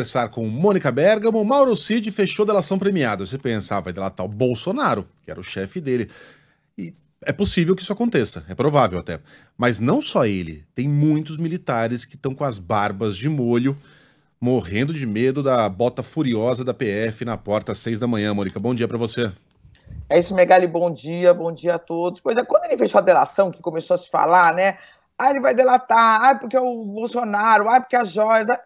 conversar com Mônica Bergamo, Mauro Cid fechou delação premiada. Você pensava, vai delatar o Bolsonaro, que era o chefe dele. E é possível que isso aconteça, é provável até. Mas não só ele, tem muitos militares que estão com as barbas de molho, morrendo de medo da bota furiosa da PF na porta às seis da manhã. Mônica, bom dia para você. É isso, Megali, bom dia, bom dia a todos. Pois é, quando ele fechou a delação, que começou a se falar, né? Ah, ele vai delatar, ah, porque é o Bolsonaro, ah, porque as joias. Ah...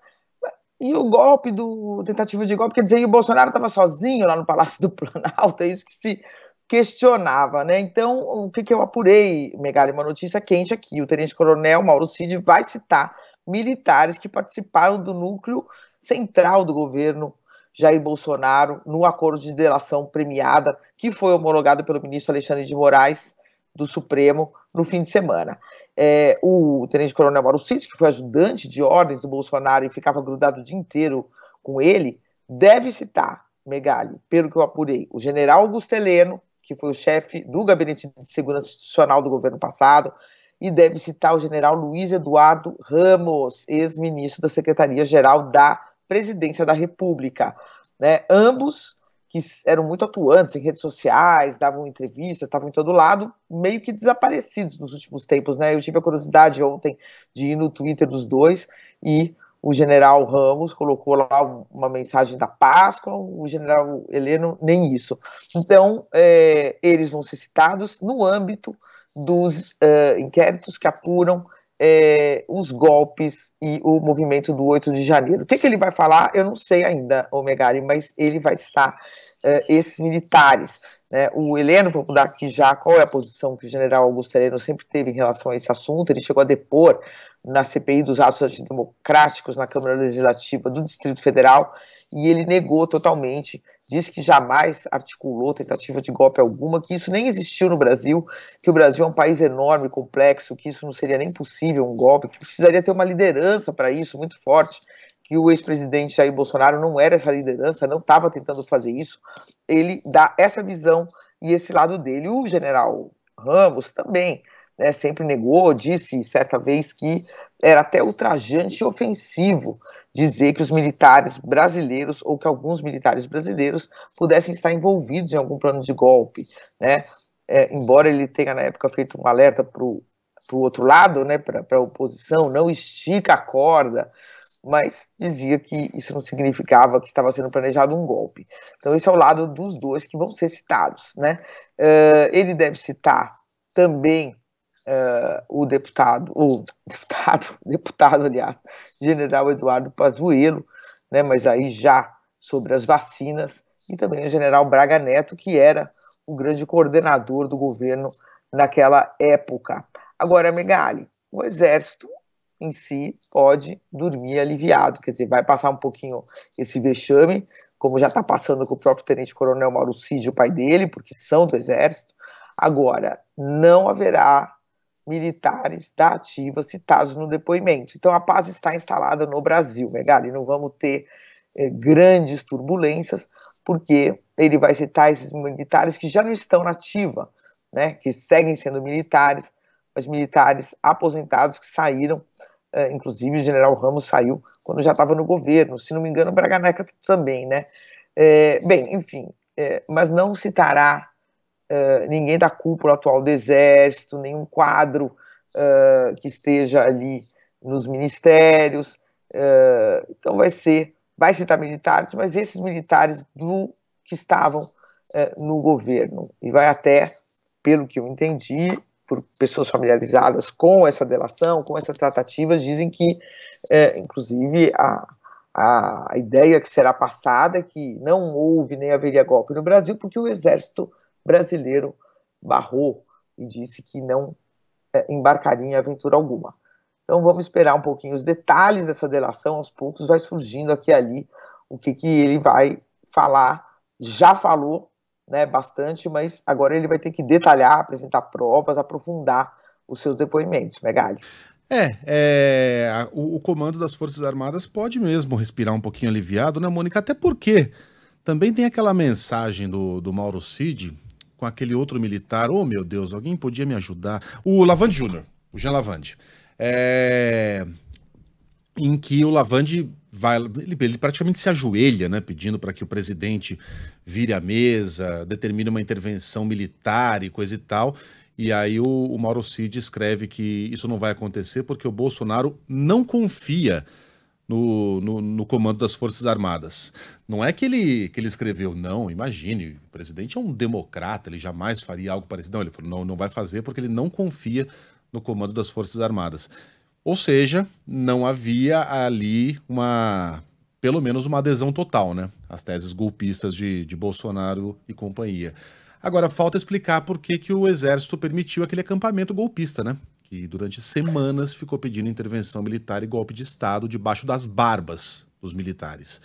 E o golpe do. tentativa de golpe, quer dizer, o Bolsonaro estava sozinho lá no Palácio do Planalto, é isso que se questionava, né? Então, o que, que eu apurei, Megali, uma notícia quente aqui. O tenente-coronel Mauro Cid vai citar militares que participaram do núcleo central do governo Jair Bolsonaro no acordo de delação premiada que foi homologado pelo ministro Alexandre de Moraes do Supremo no fim de semana. É, o tenente-coronel Mauro Cid, que foi ajudante de ordens do Bolsonaro e ficava grudado o dia inteiro com ele, deve citar, Megali, pelo que eu apurei, o general Augusto Heleno, que foi o chefe do Gabinete de Segurança Institucional do governo passado, e deve citar o general Luiz Eduardo Ramos, ex-ministro da Secretaria-Geral da Presidência da República. Né? Ambos que eram muito atuantes em redes sociais, davam entrevistas, estavam em todo lado, meio que desaparecidos nos últimos tempos, né? Eu tive a curiosidade ontem de ir no Twitter dos dois e o general Ramos colocou lá uma mensagem da Páscoa, o general Heleno nem isso. Então, é, eles vão ser citados no âmbito dos é, inquéritos que apuram é, os golpes e o movimento do 8 de janeiro. O que, que ele vai falar, eu não sei ainda, Omegari, mas ele vai estar, é, esses militares. Né? O Heleno, vou mudar aqui já qual é a posição que o general Augusto Heleno sempre teve em relação a esse assunto, ele chegou a depor na CPI dos atos antidemocráticos na Câmara Legislativa do Distrito Federal e ele negou totalmente, disse que jamais articulou tentativa de golpe alguma, que isso nem existiu no Brasil, que o Brasil é um país enorme, complexo, que isso não seria nem possível um golpe, que precisaria ter uma liderança para isso muito forte, que o ex-presidente Jair Bolsonaro não era essa liderança, não estava tentando fazer isso. Ele dá essa visão e esse lado dele, o general Ramos também né, sempre negou, disse certa vez que era até ultrajante e ofensivo dizer que os militares brasileiros ou que alguns militares brasileiros pudessem estar envolvidos em algum plano de golpe, né? É, embora ele tenha na época feito um alerta para o outro lado, né, para a oposição, não estica a corda, mas dizia que isso não significava que estava sendo planejado um golpe. Então esse é o lado dos dois que vão ser citados, né? Uh, ele deve citar também Uh, o deputado, o deputado, deputado, aliás, general Eduardo Pazuello, né, mas aí já sobre as vacinas, e também o general Braga Neto, que era o grande coordenador do governo naquela época. Agora, Megali, o exército em si pode dormir aliviado, quer dizer, vai passar um pouquinho esse vexame, como já está passando com o próprio tenente-coronel Mauro Cid, o pai dele, porque são do exército. Agora, não haverá militares da ativa citados no depoimento. Então a paz está instalada no Brasil, Megali, não vamos ter eh, grandes turbulências, porque ele vai citar esses militares que já não estão na ativa, né, que seguem sendo militares, mas militares aposentados que saíram, eh, inclusive o general Ramos saiu quando já estava no governo, se não me engano, o Braganeca também, né? Eh, bem, enfim, mas não citará eh, ninguém ninguém da cúpula atual do Exército, nenhum quadro uh, que esteja ali nos ministérios. Uh, então vai ser, vai citar militares, mas esses militares do que estavam no governo. E vai até, pelo que eu entendi, por pessoas familiarizadas com essa delação, com essas tratativas, dizem que, inclusive, a, a ideia que será passada é que não houve nem haveria golpe no Brasil, porque o Exército brasileiro barrou e disse que não é, embarcaria em aventura alguma. Então vamos esperar um pouquinho os detalhes dessa delação, aos poucos vai surgindo aqui e ali o que, que ele vai falar. Já falou né, bastante, mas agora ele vai ter que detalhar, apresentar provas, aprofundar os seus depoimentos, Megali. Né, é, é o, o, comando das Forças Armadas pode mesmo respirar um pouquinho aliviado, né, Mônica? Até porque também tem aquela mensagem do, do Mauro Cid, com aquele outro militar. Oh, meu Deus, alguém podia me ajudar? O Lavande Júnior, o Jean Lavande. É... Em que o Lavande vai, ele, ele praticamente se ajoelha, né, pedindo para que o presidente vire à mesa, determine uma intervenção militar e coisa e tal. E aí o, o Mauro Cid escreve que isso não vai acontecer porque o Bolsonaro não confia no, no, no, comando das Forças Armadas. Não é que ele, que ele escreveu, não, imagine, o presidente é um democrata, ele jamais faria algo parecido. Não, ele falou, não, não vai fazer porque ele não confia no comando das Forças Armadas. Ou seja, não havia ali uma, pelo menos uma adesão total, né? As teses golpistas de, de Bolsonaro e companhia. Agora, falta explicar por que, que o Exército permitiu aquele acampamento golpista, né? que durante semanas ficou pedindo intervenção militar e golpe de Estado debaixo das barbas dos militares.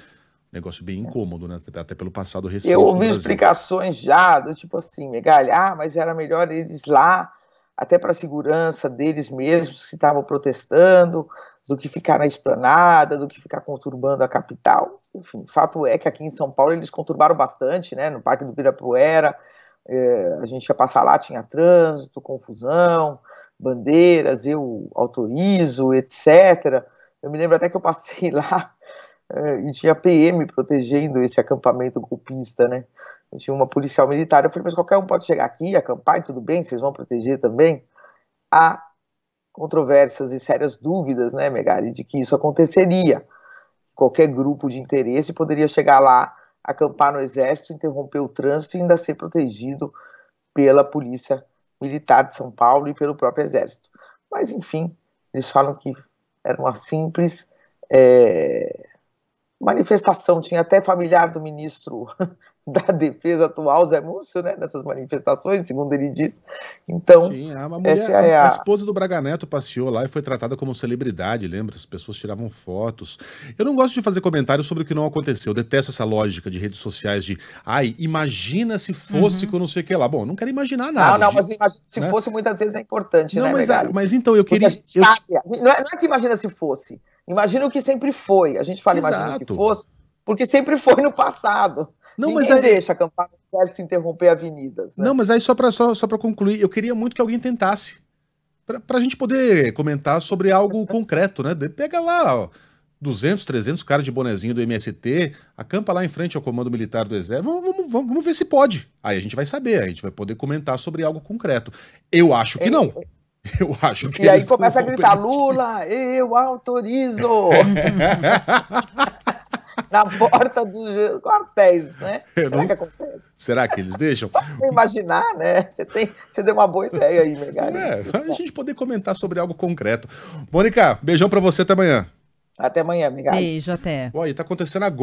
Negócio bem incômodo, né? até pelo passado recente. Eu ouvi explicações já, do tipo assim, Megalha, ah, mas era melhor eles lá, até para a segurança deles mesmos que estavam protestando, do que ficar na esplanada, do que ficar conturbando a capital. Enfim, fato é que aqui em São Paulo eles conturbaram bastante, né? No Parque do Ibirapuera, eh, a gente ia passar lá, tinha trânsito, confusão, bandeiras, eu autorizo, etc. Eu me lembro até que eu passei lá eh, e tinha PM protegendo esse acampamento golpista, né? tinha uma policial militar. Eu falei, mas qualquer um pode chegar aqui, acampar, tudo bem, vocês vão proteger também? Há controvérsias e sérias dúvidas, né, Megali, de que isso aconteceria. Qualquer grupo de interesse poderia chegar lá, acampar no exército, interromper o trânsito e ainda ser protegido pela polícia militar de São Paulo e pelo próprio exército. Mas, enfim, eles falam que era uma simples é, manifestação, tinha até familiar do ministro da defesa atual, Zé Múcio, né, nessas manifestações, segundo ele diz. Então, tinha, a, mulher, é a... a, esposa do Braga Neto passeou lá e foi tratada como celebridade, lembra? As pessoas tiravam fotos. Eu não gosto de fazer comentários sobre o que não aconteceu, Eu detesto essa lógica de redes sociais de, ai, imagina se fosse uhum. não sei o que lá. Bom, não quero imaginar nada. Não, não, de... mas imagina, se né? fosse muitas vezes é importante, não, né, mas, mas então, eu queria... Eu... Sabe, não, é, não é que imagina se fosse, Imagina o que sempre foi. A gente fala imagina o que fosse, porque sempre foi no passado. Não, Ninguém mas aí... deixa campanha no se interromper avenidas. Né? Não, mas aí só para só, só concluir, eu queria muito que alguém tentasse. Para a gente poder comentar sobre algo concreto, né? Pega lá, ó, 200, 300 caras de bonezinho do MST, acampa lá em frente ao Comando Militar do Exército. Vamos, vamos, vamos, ver se pode. Aí a gente vai saber, a gente vai poder comentar sobre algo concreto. Eu acho que é, não. É, Eu acho que. E aí começa a gritar: permitir. Lula, eu autorizo! Na porta dos quartéis, né? Eu Será não... que acontece? Será que eles deixam? imaginar, né? Você, tem... Você deu uma boa ideia aí, Megali. É, a gente poder comentar sobre algo concreto. Mônica, beijão para você até amanhã. Até amanhã, Megali. Beijo, até. Olha, tá acontecendo agora.